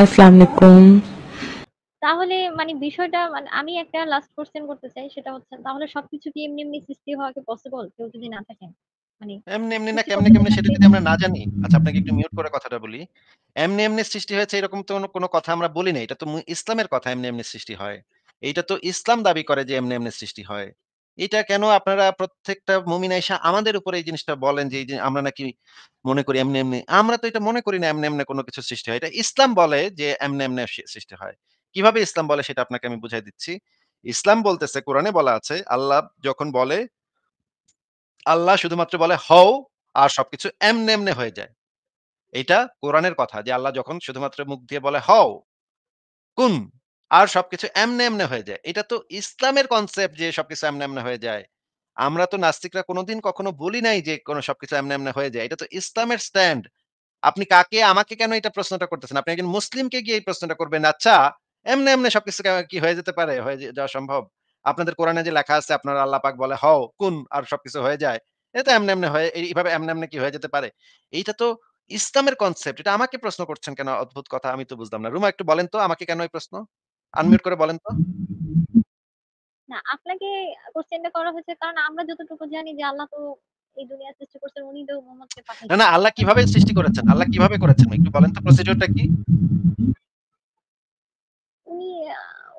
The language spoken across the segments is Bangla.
আসসালামু তাহলে মানে বিষয়টা মানে আমি একটা লাস্ট কোশ্চেন করতে চাই সেটা হচ্ছে তাহলে সবকিছু কি এমনি এমনি সৃষ্টি হওয়া কি পসিবল কেউ যদি না থাকেন মানে এমনি এমনি না কেমনে কেমনে সেটা যদি আমরা না জানি আচ্ছা আপনাকে একটু মিউট করে কথাটা বলি এমনি এমনি সৃষ্টি হয়েছে এরকম তো কোনো কথা আমরা বলি না এটা তো ইসলামের কথা এমনি এমনি সৃষ্টি হয় এইটা তো ইসলাম দাবি করে যে এমনি এমনি সৃষ্টি হয় এটা কেন আপনারা প্রত্যেকটা মুমিন আইসা আমাদের উপরে এই জিনিসটা বলেন যে আমরা নাকি মনে করি এমনি এমনি আমরা তো এটা মনে করি না এমনি এমনি কোনো কিছু সৃষ্টি হয় এটা ইসলাম বলে যে এমনি এমনি সৃষ্টি হয় কিভাবে ইসলাম বলে সেটা আপনাকে আমি বুঝাই দিচ্ছি ইসলাম বলতেছে কোরআনে বলা আছে আল্লাহ যখন বলে আল্লাহ শুধুমাত্র বলে হও আর সবকিছু এমনি এমনি হয়ে যায় এটা কোরআনের কথা যে আল্লাহ যখন শুধুমাত্র মুখ দিয়ে বলে হও কুন আর সবকিছু এমনে এমনে হয়ে যায় এটা তো ইসলামের কনসেপ্ট যে সবকিছু এমনে এমনে হয়ে যায় আমরা তো নাস্তিকরা কোনোদিন কখনো বলি নাই যে কোনো সবকিছু এমনে এমনে হয়ে যায় এটা তো ইসলামের স্ট্যান্ড আপনি কাকে আমাকে কেন এটা প্রশ্নটা করতেছেন আপনি একজন মুসলিমকে গিয়ে এই প্রশ্নটা করবেন আচ্ছা এমনে এমনে সবকিছু কি হয়ে যেতে পারে হয়ে যাওয়া সম্ভব আপনাদের কোরআনে যে লেখা আছে আপনার আল্লাহ পাক বলে হও কোন আর সবকিছু হয়ে যায় এটা এমনে এমনে হয়ে এইভাবে এমনে এমনে কি হয়ে যেতে পারে এইটা তো ইসলামের কনসেপ্ট এটা আমাকে প্রশ্ন করছেন কেন অদ্ভুত কথা আমি তো বুঝলাম না রুমা একটু বলেন তো আমাকে কেন এই প্রশ্ন আনমিউট করে বলেন তো না আপনাকে কোশ্চেনটা করা হয়েছে কারণ আমরা যতটুকু জানি যে আল্লাহ তো এই দুনিয়া সৃষ্টি করেছেন উনি তো মোহাম্মদকে পাঠিয়েছেন না না আল্লাহ কিভাবে সৃষ্টি করেছেন আল্লাহ কিভাবে করেছেন একটু বলেন তো প্রসিডিউরটা কি উনি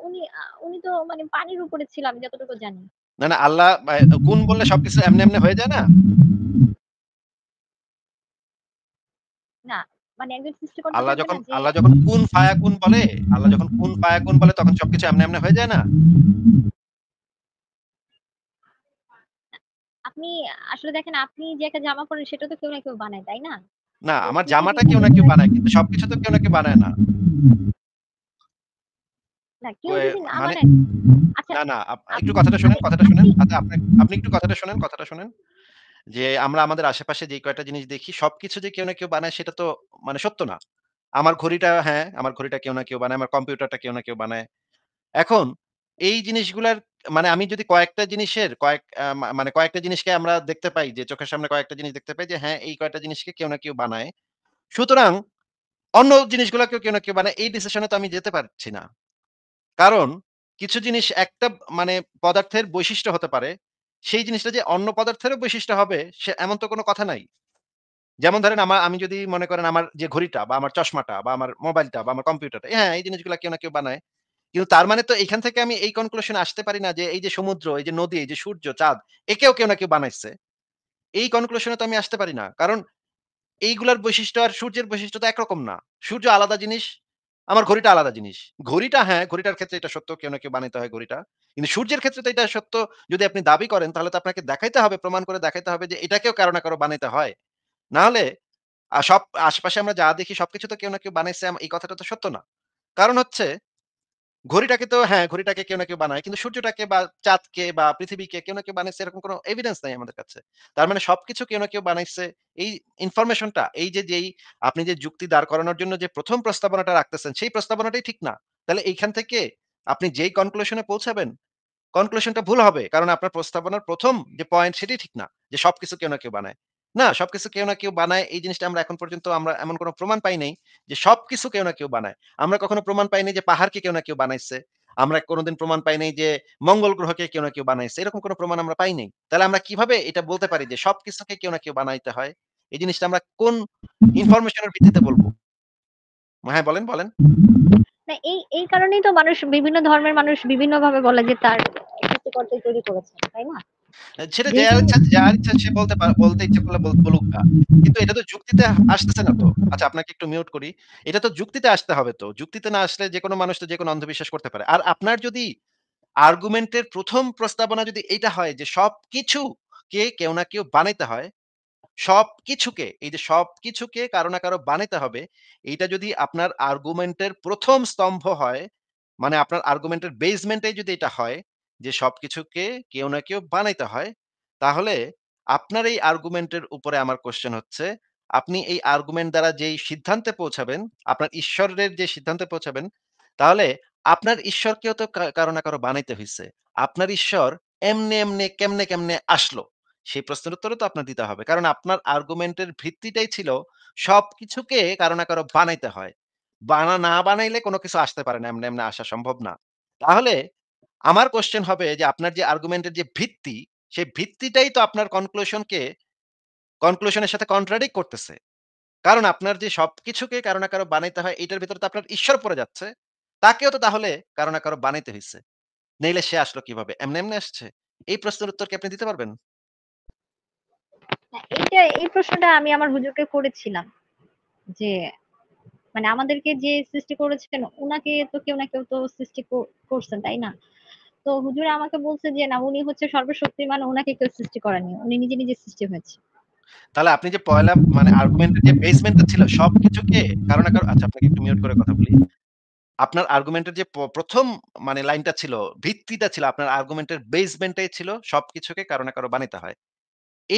উনি উনি তো মানে পানির উপরে ছিলাম যতটুকু জানি না না আল্লাহ গুণ বললে সবকিছু এমনি এমনি হয়ে যায় না না মানে একজন সৃষ্টিকর্তা আল্লাহ যখন আল্লাহ যখন বলে আল্লাহ যখন বলে তখন সবকিছু এমনি এমনি হয়ে যায় না আপনি আসলে দেখেন আপনি যে একটা জামা পরেন সেটা তো কেউ না কেউ বানায় তাই না না আমার জামাটা কেউ না কেউ বানায় কিন্তু সবকিছু তো কেউ না কেউ বানায় না না না মানে আচ্ছা, একটু কথাটা শুনেন কথাটা শুনেন আচ্ছা, আপনি আপনি একটু কথাটা শুনেন কথাটা শুনেন যে আমরা আমাদের আশেপাশে যে কয়েকটা জিনিস দেখি সবকিছু যে কেউ না কেউ বানায় সেটা তো মানে সত্য না আমার ঘড়িটা হ্যাঁ আমার ঘড়িটা কেউ না কেউ বানায় আমার কম্পিউটারটা কেউ না কেউ বানায় এখন এই জিনিসগুলার মানে আমি যদি কয়েকটা জিনিসের কয়েক মানে কয়েকটা জিনিসকে আমরা দেখতে পাই যে চোখের সামনে কয়েকটা জিনিস দেখতে পাই যে হ্যাঁ এই কয়েকটা জিনিসকে কেউ না কেউ বানায় সুতরাং অন্য জিনিসগুলোকেও কেউ না কেউ বানায় এই ডিসিশনে তো আমি যেতে পারছি না কারণ কিছু জিনিস একটা মানে পদার্থের বৈশিষ্ট্য হতে পারে সেই জিনিসটা যে অন্য পদার্থেরও বৈশিষ্ট্য হবে সে এমন তো কোনো কথা নাই যেমন ধরেন আমার আমি যদি মনে করেন আমার যে ঘড়িটা বা আমার চশমাটা বা আমার মোবাইলটা বা আমার কম্পিউটারটা হ্যাঁ এই জিনিসগুলো কেউ না কেউ বানায় কিন্তু তার মানে তো এখান থেকে আমি এই কনক্লুশন আসতে পারি না যে এই যে সমুদ্র এই যে নদী এই যে সূর্য চাঁদ একেও কেউ না কেউ বানাইছে এই কনক্লুশনে তো আমি আসতে পারি না কারণ এইগুলার বৈশিষ্ট্য আর সূর্যের বৈশিষ্ট্য তো একরকম না সূর্য আলাদা জিনিস আমার ঘড়িটা আলাদা জিনিস ঘড়িটা হ্যাঁ ঘড়িটার ক্ষেত্রে এটা সত্য কেউ না কেউ বানাতে হয় ঘড়িটা কিন্তু সূর্যের ক্ষেত্রে তো এটা সত্য যদি আপনি দাবি করেন তাহলে তো আপনাকে দেখাইতে হবে প্রমাণ করে দেখাইতে হবে যে এটাকেও কারো না কারো বানাইতে হয় নাহলে সব আশপাশে আমরা যা দেখি সবকিছু তো কেউ না কেউ বানাইছে এই কথাটা তো সত্য না কারণ হচ্ছে ঘড়িটাকে তো হ্যাঁ ঘড়িটাকে কেউ না কেউ বানায় কিন্তু সূর্যটাকে বা চাঁদকে বা পৃথিবীকে কেউ না কেউ বানাইছে এরকম কোনো এভিডেন্স নাই আমাদের কাছে তার মানে সবকিছু কেউ না কেউ বানাইছে এই ইনফরমেশনটা এই যে যেই আপনি যে যুক্তি দাঁড় করানোর জন্য যে প্রথম প্রস্তাবনাটা রাখতেছেন সেই প্রস্তাবনাটাই ঠিক না তাহলে এইখান থেকে আপনি যেই কনক্লুশনে পৌঁছাবেন কনক্লুশনটা ভুল হবে কারণ আপনার প্রস্তাবনার প্রথম যে পয়েন্ট সেটাই ঠিক না যে সবকিছু কেউ না কেউ বানায় না সবকিছু কেউ না কেউ বানায় এই জিনিসটা আমরা এখন পর্যন্ত আমরা এমন কোনো প্রমাণ পাই নাই যে সবকিছু কেউ না কেউ বানায় আমরা কখনো প্রমাণ পাই নাই যে পাহাড়কে কেউ না কেউ বানাইছে আমরা কোনোদিন প্রমাণ পাই নাই যে মঙ্গল গ্রহকে কেউ না কেউ বানাইছে এরকম কোনো প্রমাণ আমরা পাই নাই তাহলে আমরা কিভাবে এটা বলতে পারি যে সবকিছুকে কেউ না কেউ বানাইতে হয় এই জিনিসটা আমরা কোন ইনফরমেশনের ভিত্তিতে বলবো হ্যাঁ বলেন বলেন না এই এই কারণেই তো মানুষ বিভিন্ন ধর্মের মানুষ বিভিন্ন ভাবে বলে যে তার তৈরি করেছে তাই না সেটা যার ইচ্ছা যার ইচ্ছা সে বলতে বলতে করলে বলুক না কিন্তু এটা তো যুক্তিতে আসতেছে না তো আচ্ছা আপনাকে একটু মিউট করি এটা তো যুক্তিতে আসতে হবে তো যুক্তিতে না আসলে যে কোনো মানুষ তো যে কোনো অন্ধবিশ্বাস করতে পারে আর আপনার যদি আর্গুমেন্টের প্রথম প্রস্তাবনা যদি এটা হয় যে সব কেউ না কেউ বানাইতে হয় সব কিছুকে এই যে সব কিছুকে কারো না কারো বানাইতে হবে এইটা যদি আপনার আর্গুমেন্টের প্রথম স্তম্ভ হয় মানে আপনার আর্গুমেন্টের বেসমেন্টে যদি এটা হয় যে সব কিছুকে কেউ না কেউ বানাইতে হয়। তাহলে আপনার এই আর্গুমেন্টের উপরে আমার কোশ্চেন হচ্ছে, আপনি এই আর্গুমেন্ট দ্বারা যেই সিদ্ধান্তে পৌঁছাবেন, আপনার ঈশ্বরের যে সিদ্ধান্তে পৌঁছাবেন, তাহলে আপনার ঈশ্বরকেও তো কারো না কারো বানাইতে হয়েছে আপনার ঈশ্বর এমনে, এমনে কেমনে, কেমনে আসলো? সেই প্রশ্নের উত্তরও তো আপনার দিতে হবে। কারণ আপনার আর্গুমেন্টের ভিত্তিটাই ছিল সব কিছুকে কারো না কারো বানাইতে হয়। বানা না বানাইলে কোনো কিছু আসতে পারে না। এমনে, এমনে আসা সম্ভব না। তাহলে আমার কোশ্চেন হবে যে আপনার যে আর্গুমেন্টের যে ভিত্তি সেই ভিত্তিটাই তো আপনার কনক্লুশনকে কনক্লুশনের সাথে কন্ট্রাডিক করতেছে কারণ আপনার যে সব কিছুকে কারো না কারো বানাইতে হয় এটার ভিতরে তো আপনার ঈশ্বর পড়ে যাচ্ছে তাকেও তো তাহলে কারো না কারো বানাইতে হয়েছে নইলে সে আসলো কিভাবে এমনি এমনি আসছে এই প্রশ্নের উত্তর কি আপনি দিতে পারবেন হ্যাঁ, এটা এই প্রশ্নটা আমি আমার হুজুরকে করেছিলাম যে মানে আমাদেরকে যে সৃষ্টি করেছেন ওনাকে তো কেউ না কেউ তো সৃষ্টি করছেন তাই না তো হুজুর আমাকে বলছে যে না উনি হচ্ছে সর্বশক্তিমান ওনাকে কেউ সৃষ্টি করেনি উনি নিজে নিজে সৃষ্টি হয়েছে তাহলে আপনি যে পয়লা মানে আর্গুমেন্ট যে বেসমেন্টটা ছিল সব কিছুকে কারণ কারণ আচ্ছা আপনাকে একটু মিউট করে কথা বলি আপনার আর্গুমেন্টের যে প্রথম মানে লাইনটা ছিল ভিত্তিটা ছিল আপনার আর্গুমেন্টের বেসমেন্টটাই ছিল সবকিছুকে কারণে কারো বানিতে হয়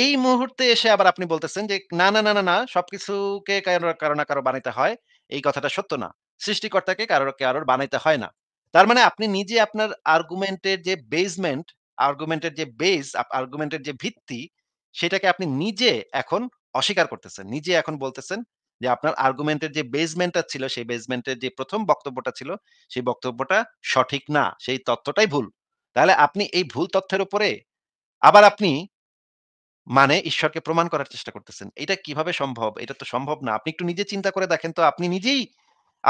এই মুহূর্তে এসে আবার আপনি বলতেছেন যে না না না না না সবকিছুকে কারো কারো না কারো বানাইতে হয় এই কথাটা সত্য না সৃষ্টিকর্তাকে কারো কারোর বানাইতে হয় না তার মানে আপনি নিজে আপনার আর্গুমেন্টের যে বেজমেন্ট আর্গুমেন্টের যে বেস আর্গুমেন্টের যে ভিত্তি সেটাকে আপনি নিজে এখন অস্বীকার করতেছেন নিজে এখন বলতেছেন যে আপনার আর্গুমেন্টের যে বেজমেন্টটা ছিল সেই বেজমেন্টের যে প্রথম বক্তব্যটা ছিল সেই বক্তব্যটা সঠিক না সেই তথ্যটাই ভুল তাহলে আপনি এই ভুল তথ্যের উপরে আবার আপনি মানে ঈশ্বরকে প্রমাণ করার চেষ্টা করতেছেন এটা কিভাবে সম্ভব এটা তো সম্ভব না আপনি একটু নিজে চিন্তা করে দেখেন তো আপনি নিজেই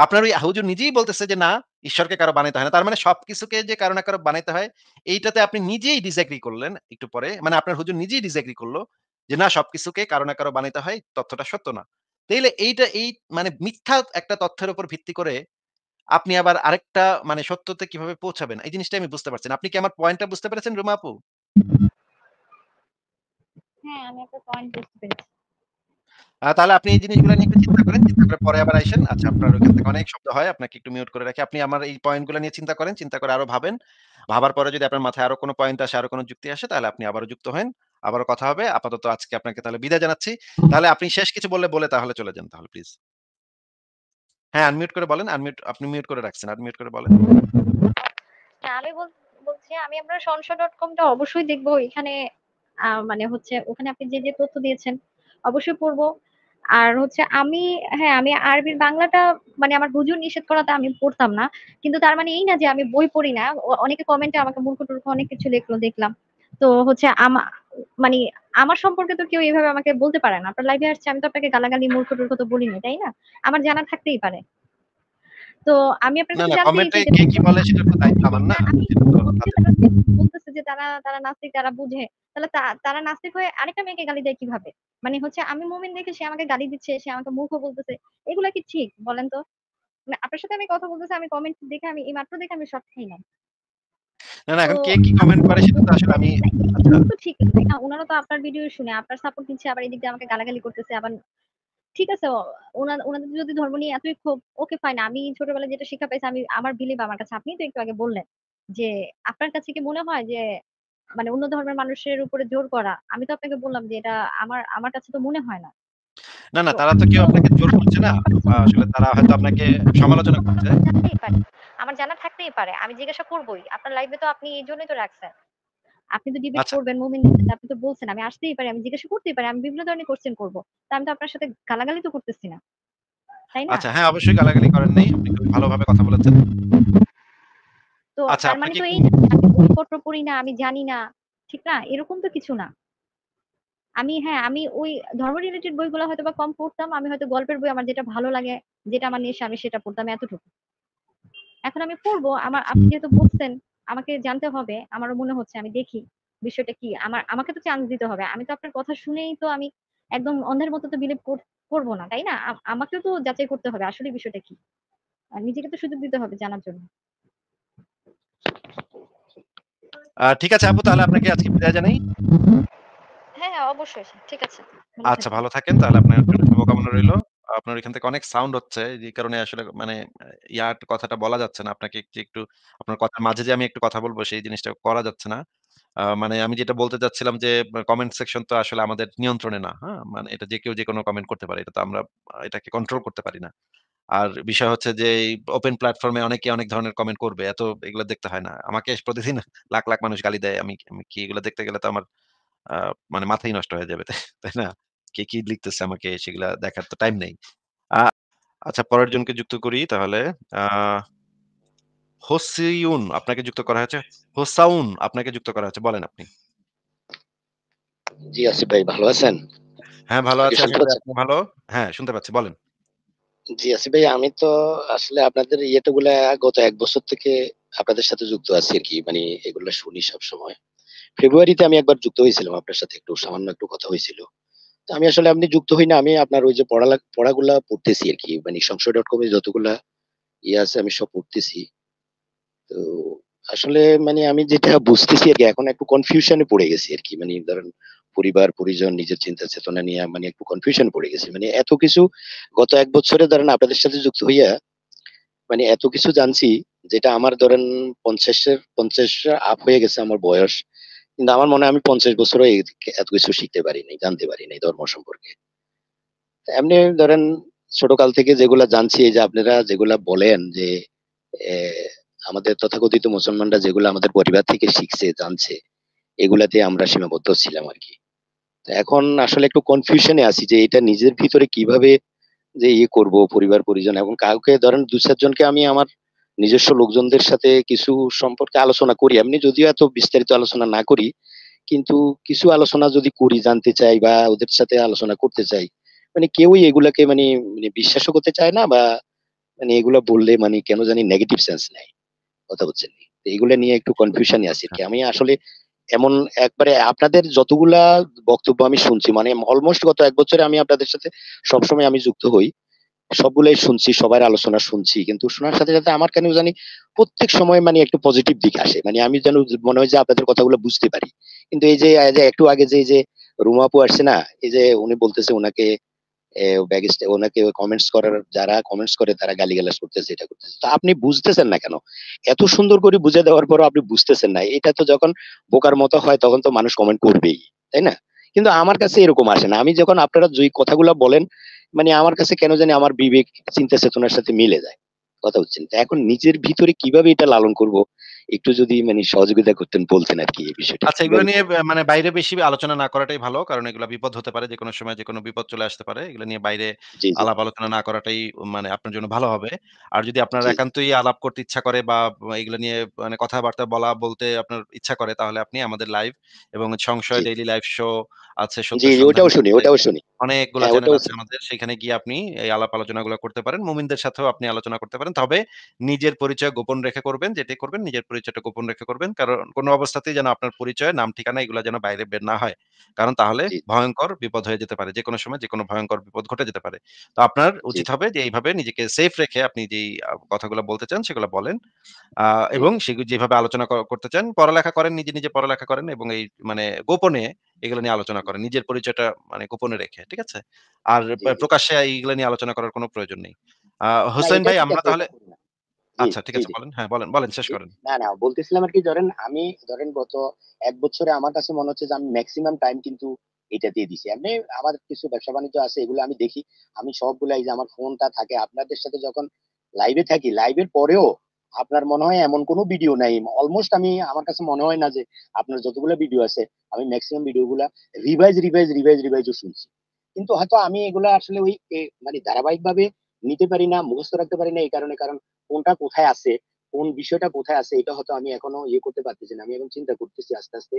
আপনার ওই হুজুর নিজেই বলতেছে যে না ঈশ্বরকে কারো বানাইতে হয় না তার মানে সবকিছুকে যে কারো না কারো বানাইতে হয় এইটাতে আপনি নিজেই ডিসএগ্রি করলেন একটু পরে মানে আপনার হুজুর নিজেই ডিসএগ্রি করলো যে না সবকিছুকে কারো না কারো বানাইতে হয় তথ্যটা সত্য না তাইলে এইটা এই মানে মিথ্যা একটা তথ্যের উপর ভিত্তি করে আপনি আবার আরেকটা মানে সত্যতে কিভাবে পৌঁছাবেন এই জিনিসটা আমি বুঝতে পারছি আপনি কি আমার পয়েন্টটা বুঝতে পেরেছেন রুমা আপু হ্যাঁ আমি একটা পয়েন্ট বুঝতে পেরেছি তাহলে আপনি এই জিনিসগুলো নিয়ে একটু চিন্তা করেন চিন্তা করে পরে আবার আসেন আচ্ছা আপনার ওখান থেকে অনেক শব্দ হয় আপনাকে একটু মিউট করে রাখি আপনি আমার এই পয়েন্টগুলো নিয়ে চিন্তা করেন চিন্তা করে আরো ভাবেন ভাবার পরে যদি আপনার মাথায় আরো কোনো পয়েন্ট আসে আরো কোনো যুক্তি আসে তাহলে আপনি আবারও যুক্ত হন আবারও কথা হবে আপাতত আজকে আপনাকে তাহলে বিদায় জানাচ্ছি তাহলে আপনি শেষ কিছু বললে বলে তাহলে চলে যান তাহলে প্লিজ হ্যাঁ আনমিউট করে বলেন আনমিউট আপনি মিউট করে রাখছেন আনমিউট করে বলেন হ্যাঁ, আমি বলছি আমি আমরা সনসা ডট কমটা অবশ্যই দেখবো এখানে মানে হচ্ছে ওখানে আপনি যে যে তথ্য দিয়েছেন অবশ্যই পড়বো আর হচ্ছে আমি হ্যাঁ আমি আরবির বাংলাটা মানে আমার হুজুর নিষেধ করাতে আমি পড়তাম না কিন্তু তার মানে এই না যে আমি বই পড়ি না অনেকে কমেন্টে আমাকে মূর্খ টুর্খ অনেক কিছু লেখলো দেখলাম তো হচ্ছে আমা মানে আমার সম্পর্কে তো কেউ এইভাবে আমাকে বলতে পারে না আপনার লাইভে আসছে আমি তো আপনাকে গালাগালি মূর্খ টুর্খ তো বলিনি তাই না আমার জানা থাকতেই পারে তো আমি যে তারা তারা নাস্তিক তারা বুঝে তাহলে তারা নাস্তিক হয়ে আরেকটা মেয়েকে গালি দেয় কিভাবে মানে হচ্ছে আমি মুমিন দেখে সে আমাকে গালি দিচ্ছে সে আমাকে মুখও বলতেছে এগুলো কি ঠিক বলেন তো মানে আপনার সাথে আমি কথা বলতেছি আমি কমেন্ট দেখে আমি এই মাত্র দেখে আমি শর্ট খাইলাম না না এখন কে কি কমেন্ট করে সেটা তো আসলে আমি ঠিক না ওনারা তো আপনার ভিডিও শুনে আপনার সাপোর্ট দিচ্ছে আবার এদিক দিয়ে আমাকে গালাগালি করতেছে আবার ঠিক আছে ওনাদের যদি ধর্ম নিয়ে এতই ক্ষোভ ওকে ফাইন আমি ছোটবেলায় যেটা শিক্ষা পাইছি আমি আমার বিলিভ আমার কাছে আপনি তো একটু আগে বললেন যে আপনার কাছে কি মনে হয় যে মানে অন্য ধর্মের মানুষের উপরে জোর করা আমি তো আপনাকে বললাম যে এটা আমার আমার কাছে তো মনে হয় না না না তারা তো কেউ আপনাকে জোর করছে না আসলে তারা হয়তো আপনাকে সমালোচনা করছে আমার জানা থাকতেই পারে আমি জিজ্ঞাসা করবই আপনার লাইভে তো আপনি এই জন্যই তো রাখছেন আপনি তো ডিবেট আচ্ছা। করবেন মুমিন আপনি তো বলছেন আমি আসতেই পারি আমি জিজ্ঞাসা করতেই পারি আমি বিভিন্ন ধরনের কোশ্চেন করবো তা আমি তো আপনার সাথে গালাগালি তো করতেছি না তাই না আচ্ছা হ্যাঁ অবশ্যই গালাগালি করেন নাই আপনি খুব ভালোভাবে কথা বলেছেন তো আচ্ছা, তার মানে তো এই পত্র পড়ি না আমি জানি না ঠিক না এরকম তো কিছু না আমি হ্যাঁ আমি ওই ধর্ম রিলেটেড বইগুলো হয়তো বা কম পড়তাম আমি হয়তো গল্পের বই আমার যেটা ভালো লাগে যেটা আমার নেশা আমি সেটা পড়তাম এতটুকু এখন আমি পড়বো আমার আপনি যেহেতু বলছেন আমাকে জানতে হবে আমারও মনে হচ্ছে আমি দেখি বিষয়টা কি আমার আমাকে তো চান্স দিতে হবে আমি তো আপনার কথা শুনেই তো আমি একদম অন্ধের মতো তো বিলিভ করবো না তাই না আমাকেও তো যাচাই করতে হবে আসলে বিষয়টা কি নিজেকে তো সুযোগ দিতে হবে জানার জন্য ঠিক আছে আপু তাহলে আপনাকে আজকে বিদায় জানাই হ্যাঁ, হ্যাঁ অবশ্যই ঠিক আছে আচ্ছা ভালো থাকেন তাহলে আপনার শুভকামনা রইল আপনার এখান থেকে অনেক সাউন্ড হচ্ছে যে কারণে আসলে মানে ইয়ার কথাটা বলা যাচ্ছে না আপনাকে একটু একটু আপনার কথার মাঝে যে আমি একটু কথা বলবো সেই জিনিসটা করা যাচ্ছে না মানে আমি যেটা বলতে চাচ্ছিলাম যে কমেন্ট সেকশন তো আসলে আমাদের নিয়ন্ত্রণে না হ্যাঁ মানে এটা যে কেউ যে কোনো কমেন্ট করতে পারে এটা তো আমরা এটাকে কন্ট্রোল করতে পারি না আর বিষয় হচ্ছে যে ওপেন প্ল্যাটফর্মে অনেকে অনেক ধরনের কমেন্ট করবে এত এগুলো দেখতে হয় না আমাকে প্রতিদিন লাখ লাখ মানুষ গালি দেয় আমি কি এগুলো দেখতে গেলে তো আমার মানে মাথাই নষ্ট হয়ে যাবে তাই না কে কি লিখতেছে আমাকে সেগুলা দেখার তো টাইম নেই আচ্ছা পরের জনকে যুক্ত করি তাহলে হোসিউন আপনাকে যুক্ত করা হয়েছে হোসাউন আপনাকে যুক্ত করা হয়েছে বলেন আপনি জি আসিফ ভাই ভালো আছেন হ্যাঁ ভালো ভালো হ্যাঁ শুনতে পাচ্ছি বলেন জি আসিফ ভাই আমি তো আসলে আপনাদের ইয়েটা গুলা গত এক বছর থেকে আপনাদের সাথে যুক্ত আছি আর কি মানে এগুলো শুনি সব সময় ফেব্রুয়ারিতে আমি একবার যুক্ত হয়েছিলাম আপনার সাথে একটু সামান্য একটু কথা হয়েছিল আমি আসলে আপনি যুক্ত হই না আমি আপনার ওই যে পড়া পড়াগুলা পড়তেছি আর কি মানে সংশয় ডট কম এ যতগুলা ইয়ে আছে আমি সব পড়তেছি তো আসলে মানে আমি যেটা বুঝতেছি আর কি এখন একটু কনফিউশনে পড়ে গেছি আর কি মানে ধরেন পরিবার পরিজন নিজের চিন্তা চেতনা নিয়ে মানে একটু কনফিউশন পড়ে গেছি মানে এত কিছু গত এক বছরে ধরেন আপনাদের সাথে যুক্ত হইয়া মানে এত কিছু জানছি যেটা আমার ধরেন পঞ্চাশের পঞ্চাশ আপ হয়ে গেছে আমার বয়স কিন্তু আমার মনে হয় আমি পঞ্চাশ বছরও এত কিছু শিখতে পারি জানতে পারি ধর্ম সম্পর্কে এমনি ধরেন ছোটকাল থেকে যেগুলা জানছি যে আপনারা যেগুলা বলেন যে আমাদের তথাকথিত মুসলমানরা যেগুলো আমাদের পরিবার থেকে শিখছে জানছে এগুলাতে আমরা সীমাবদ্ধ ছিলাম আর কি এখন আসলে একটু কনফিউশনে আছি যে এটা নিজের ভিতরে কিভাবে যে ইয়ে করব পরিবার পরিজন এবং কাউকে ধরেন দু চারজনকে আমি আমার নিজস্ব লোকজনদের সাথে কিছু সম্পর্কে আলোচনা করি আমি যদিও এত বিস্তারিত আলোচনা না করি কিন্তু কিছু আলোচনা যদি করি জানতে চাই বা ওদের সাথে আলোচনা করতে চাই মানে কেউই এগুলাকে মানে মানে বিশ্বাসও করতে চায় না বা মানে এগুলা বললে মানে কেন জানি নেগেটিভ সেন্স নেয় কথা বলছেন এগুলা নিয়ে একটু কনফিউশনই আছি কি আমি আসলে এমন একবারে আপনাদের যতগুলা বক্তব্য আমি শুনছি মানে অলমোস্ট গত এক বছরে আমি আপনাদের সাথে সবসময় আমি যুক্ত হই সবগুলোই শুনছি সবার আলোচনা শুনছি কিন্তু শোনার সাথে সাথে আমার কেন জানি প্রত্যেক সময় মানে একটু পজিটিভ দিক আসে মানে আমি যেন মনে হয় যে আপনাদের কথাগুলো বুঝতে পারি কিন্তু এই যে একটু আগে যে যে রুমাপু আসছে না এই যে উনি বলতেছে ওনাকে ওনাকে কমেন্টস করার যারা কমেন্টস করে তারা গালিগালাজ করতেছে এটা করতেছে তো আপনি বুঝতেছেন না কেন এত সুন্দর করে বুঝে দেওয়ার পরও আপনি বুঝতেছেন না এটা তো যখন বোকার মতো হয় তখন তো মানুষ কমেন্ট করবেই তাই না কিন্তু আমার কাছে এরকম আসে না আমি যখন আপনারা যে কথাগুলো বলেন মানে আমার কাছে কেন জানি আমার বিবেক চিন্তা চেতনার সাথে মিলে যায় কথা হচ্ছেন এখন নিজের ভিতরে কিভাবে এটা লালন করব একটু যদি মানে সহযোগিতা করতেন বলতেন আর কি এই বিষয়টা আচ্ছা এগুলো নিয়ে মানে বাইরে বেশি আলোচনা না করাটাই ভালো কারণ এগুলো বিপদ হতে পারে যে কোনো সময় যে কোনো বিপদ চলে আসতে পারে এগুলো নিয়ে বাইরে আলাপ আলোচনা না করাটাই মানে আপনার জন্য ভালো হবে আর যদি আপনার একান্তই আলাপ করতে ইচ্ছা করে বা এগুলো নিয়ে মানে কথাবার্তা বলা বলতে আপনার ইচ্ছা করে তাহলে আপনি আমাদের লাইভ এবং সংশয় ডেইলি লাইভ শো আছে সত্যি ওটাও শুনি হ্যাঁ, ওটাও শুনি অনেকগুলো চ্যানেল আছে আমাদের সেখানে গিয়ে আপনি এই আলাপ আলোচনাগুলো করতে পারেন মুমিনদের সাথেও আপনি আলোচনা করতে পারেন তবে নিজের পরিচয় গোপন রেখে করবেন যেটি করবেন নিজের পরিচয়টা গোপন রেখে করবেন কারণ কোনো অবস্থাতেই যেন আপনার পরিচয় নাম ঠিকানা এগুলো যেন বাইরে বের না হয় কারণ তাহলে ভয়ঙ্কর বিপদ হয়ে যেতে পারে যে কোনো সময় যে কোনো ভয়ঙ্কর বিপদ ঘটে যেতে পারে তো আপনার উচিত হবে যে এইভাবে নিজেকে সেফ রেখে আপনি যেই কথাগুলো বলতে চান সেগুলো বলেন এবং সেগুলো যেভাবে আলোচনা করতে চান পড়ালেখা করেন নিজে নিজে পড়ালেখা করেন এবং এই মানে গোপনে এগুলো নিয়ে আলোচনা করে নিজের পরিচয়টা মানে গোপনে রেখে ঠিক আছে আর প্রকাশ্যে এইগুলো নিয়ে আলোচনা করার কোনো প্রয়োজন নেই হোসেন ভাই আমরা তাহলে আচ্ছা ঠিক আছে বলেন হ্যাঁ বলেন বলেন শেষ করেন না না বলতেছিলাম আর কি ধরেন আমি ধরেন গত এক বছরে আমার কাছে মনে হচ্ছে যে আমি ম্যাক্সিমাম টাইম কিন্তু এটা দিয়ে দিছি আমি আমার কিছু ব্যবসা বাণিজ্য আছে এগুলো আমি দেখি আমি সবগুলাই যে আমার ফোনটা থাকে আপনাদের সাথে যখন লাইভে থাকি লাইভের পরেও আপনার মনে হয় এমন কোনো ভিডিও নাই অলমোস্ট আমি আমার কাছে মনে হয় না যে আপনার যতগুলো ভিডিও আছে আমি ম্যাক্সিমাম ভিডিওগুলা রিভাইজ রিভাইজ রিভাইজ রিভাইজও শুনছি কিন্তু হয়তো আমি এগুলো আসলে ওই মানে ধারাবাহিকভাবে নিতে পারি না মুখস্থ রাখতে পারি না এই কারণে কারণ কোনটা কোথায় আছে কোন বিষয়টা কোথায় আছে এটা হয়তো আমি এখনো ইয়ে করতে পারতেছি না আমি এখন চিন্তা করতেছি আস্তে আস্তে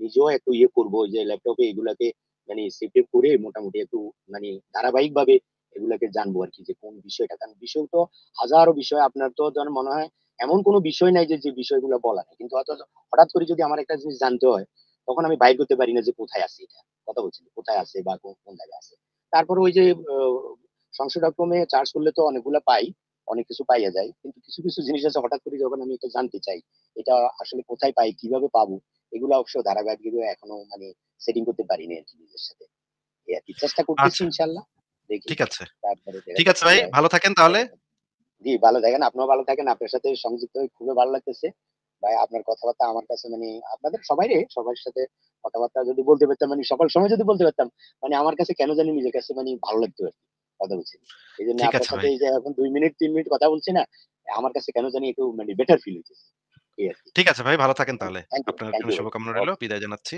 নিজেও একটু ইয়ে করবো যে ল্যাপটপে এগুলাকে মানে সেভ করে মোটামুটি একটু মানে ধারাবাহিক ভাবে এগুলাকে জানবো আর কি যে কোন বিষয়টা কারণ বিষয় তো হাজারো বিষয় আপনার তো যেন মনে হয় এমন কোনো বিষয় নাই যে যে বিষয়গুলো বলা নেই কিন্তু হঠাৎ করে যদি আমার একটা জিনিস জানতে হয় তখন আমি বাইর করতে পারি না যে কোথায় আছে এটা কথা বলছি কোথায় আছে বা কোন জায়গায় আছে তারপর ওই যে সংসদ ডটকমে চার্জ করলে তো অনেকগুলো পাই অনেক কিছু পাইয়া যায় কিন্তু কিছু কিছু জিনিস আছে হঠাৎ করে যখন আমি এটা জানতে চাই এটা আসলে কোথায় পাই কিভাবে পাবো এগুলো অবশ্য ধারাবাহিক এখনো মানে সেটিং করতে পারিনি আর কি নিজের সাথে চেষ্টা করতেছি আচ্ছা। ইনশাল্লাহ দেখি ঠিক আছে ঠিক আছে ভাই হ্যাঁ। ভালো থাকেন তাহলে হ্যাঁ, হ্যাঁ। জি ভালো থাকেন আপনিও ভালো থাকেন আপনার সাথে সংযুক্ত হয়ে খুবই ভালো লাগতেছে ভাই আপনার কথাবার্তা আমার কাছে মানে আপনাদের সবাই রে সবার সাথে কথাবার্তা যদি বলতে পারতাম মানে সকল সময় যদি বলতে পারতাম মানে আমার কাছে কেন জানি নিজের কাছে মানে ভালো লাগতো আর কথা বলছি এই জন্য আপনার সাথে এই যে এখন দুই মিনিট তিন মিনিট কথা বলছি না আমার কাছে কেন জানি একটু মানে বেটার ফিল হচ্ছে ঠিক আছে ভাই ভালো থাকেন তাহলে আপনার জন্য শুভকামনা রইল বিদায় জানাচ্ছি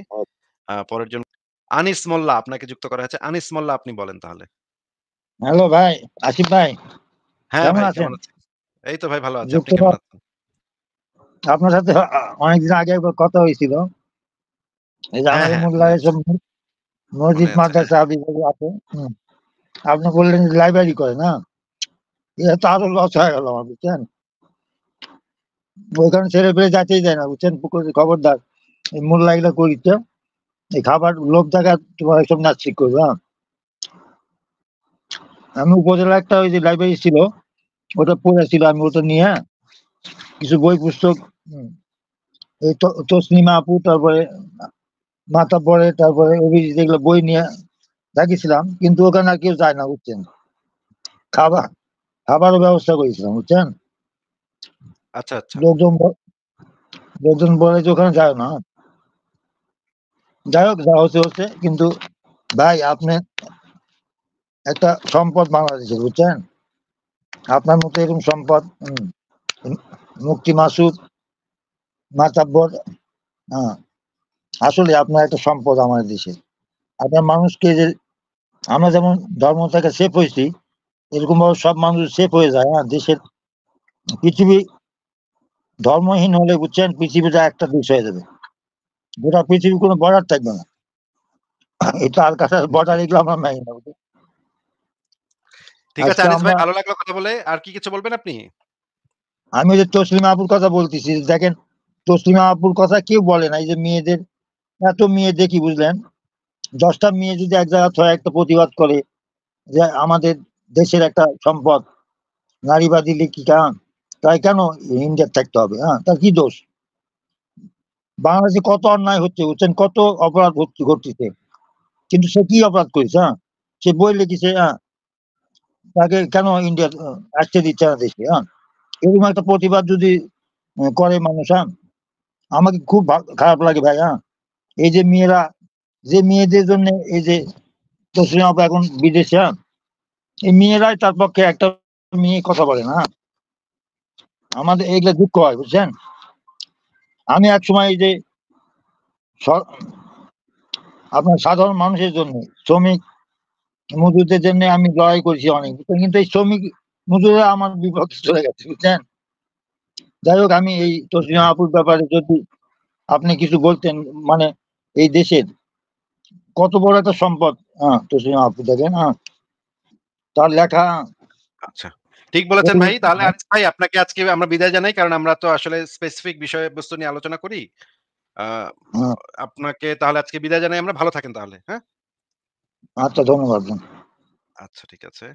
পরের জন আনিস মোল্লা আপনাকে যুক্ত করা হয়েছে আনিস মোল্লা আপনি বলেন তাহলে হ্যালো ভাই আসিফ ভাই হ্যাঁ কেমন আছেন এই তো ভাই ভালো আছি। আপনি আপনার সাথে অনেকদিন আগে একবার কথা হয়েছিল এই হ্যাঁ, হ্যাঁ, মসজিদ মাদ্রাসা আছে আপনি বললেন যে লাইব্রেরি করে না এটা তো আরো লস হয়ে গেল আমার বুঝছেন ওইখানে ছেড়ে ফেলে যাতেই যায় না বুঝছেন পুকুরে খবরদার এই মোল্লা এগুলো করিতে এই খাবার লোভ দেখা তোমার নাচ নাস্তিক করবে হ্যাঁ আমি উপজেলা একটা ওই যে লাইব্রেরি ছিল ওটা পড়ে ছিল আমি ওটা নিয়ে কিছু বই পুস্তক এই তসনিমা আপু তারপরে মাতা পড়ে তারপরে অভিজিৎ এগুলো বই নিয়ে রাখিছিলাম কিন্তু ওখানে আর কেউ যায় না বুঝছেন খাবার খাবারও ব্যবস্থা করেছিলাম বুঝছেন আচ্ছা আচ্ছা লোকজন লোকজন বলে যে ওখানে যায় না যাই হোক যা হচ্ছে হচ্ছে কিন্তু ভাই আপনি একটা সম্পদ বাংলাদেশের বুঝছেন আপনার মতো এরকম সম্পদ মুক্তি মাসুদ মাতাব্বর হ্যাঁ আসলে আপনার একটা সম্পদ আমাদের দেশে আপনার মানুষকে যে আমরা যেমন ধর্ম থেকে সেফ হয়েছি এরকম ভাবে সব মানুষ সেফ হয়ে যায় হ্যাঁ দেশের পৃথিবী ধর্মহীন হলে বুঝছেন পৃথিবীটা একটা দেশ হয়ে যাবে গোটা পৃথিবীর কোনো বর্ডার থাকবে না এটা আর কাছে বর্ডার এগুলো আমরা মেয়ে না ঠিক আছে আচ্ছা, আনিস ভাই ভালো লাগলো কথা বলে আর কি কিছু বলবেন আপনি আমি যে তসলিমা আপুর কথা বলতেছি দেখেন তসলিমা আপুর কথা কেউ বলে না এই যে মেয়েদের এত মেয়ে দেখি বুঝলেন দশটা মেয়ে যদি এক জায়গা হয় একটা প্রতিবাদ করে যে আমাদের দেশের একটা সম্পদ নারীবাদী লেখিকা তাই কেন ইন্ডিয়ার থাকতে হবে হ্যাঁ তার কি দোষ বাংলাদেশে কত অন্যায় হচ্ছে বুঝছেন কত অপরাধ ঘটতেছে কিন্তু সে কি অপরাধ করেছে হ্যাঁ সে বই লিখেছে হ্যাঁ তাকে কেন ইন্ডিয়া আসতে দিচ্ছে না দেশে হ্যাঁ এরকম একটা প্রতিবাদ যদি করে মানুষ হ্যাঁ আমাকে খুব খারাপ লাগে ভাই হ্যাঁ এই যে মেয়েরা যে মেয়েদের জন্য এই যে আপা এখন বিদেশে হ্যাঁ এই মেয়েরাই তার পক্ষে একটা মেয়ে কথা বলে না হ্যাঁ? আমাদের এইগুলা দুঃখ হয় বুঝছেন আমি এক সময় এই যে আপনার সাধারণ মানুষের জন্য শ্রমিক মজুরদের জন্য আমি লড়াই করেছি অনেক কিন্তু এই শ্রমিক মজুররা আমার বিপক্ষে চলে গেছে বুঝছেন যাই হোক আমি এই তসলিম আপুর ব্যাপারে যদি আপনি কিছু বলতেন মানে এই দেশের কত বড় একটা সম্পদ হ্যাঁ তসলিম আপু দেখেন হ্যাঁ তার লেখা হ্যাঁ। আচ্ছা ঠিক বলেছেন ভাই হ্যাঁ। তাহলে আরিফ ভাই আপনাকে আজকে আমরা বিদায় জানাই কারণ আমরা তো আসলে স্পেসিফিক বিষয়বস্তু নিয়ে আলোচনা করি হ্যাঁ। আপনাকে তাহলে আজকে বিদায় জানাই আমরা ভালো থাকেন তাহলে হ্যাঁ আচ্ছা ধন্যবাদ। আচ্ছা ঠিক আছে।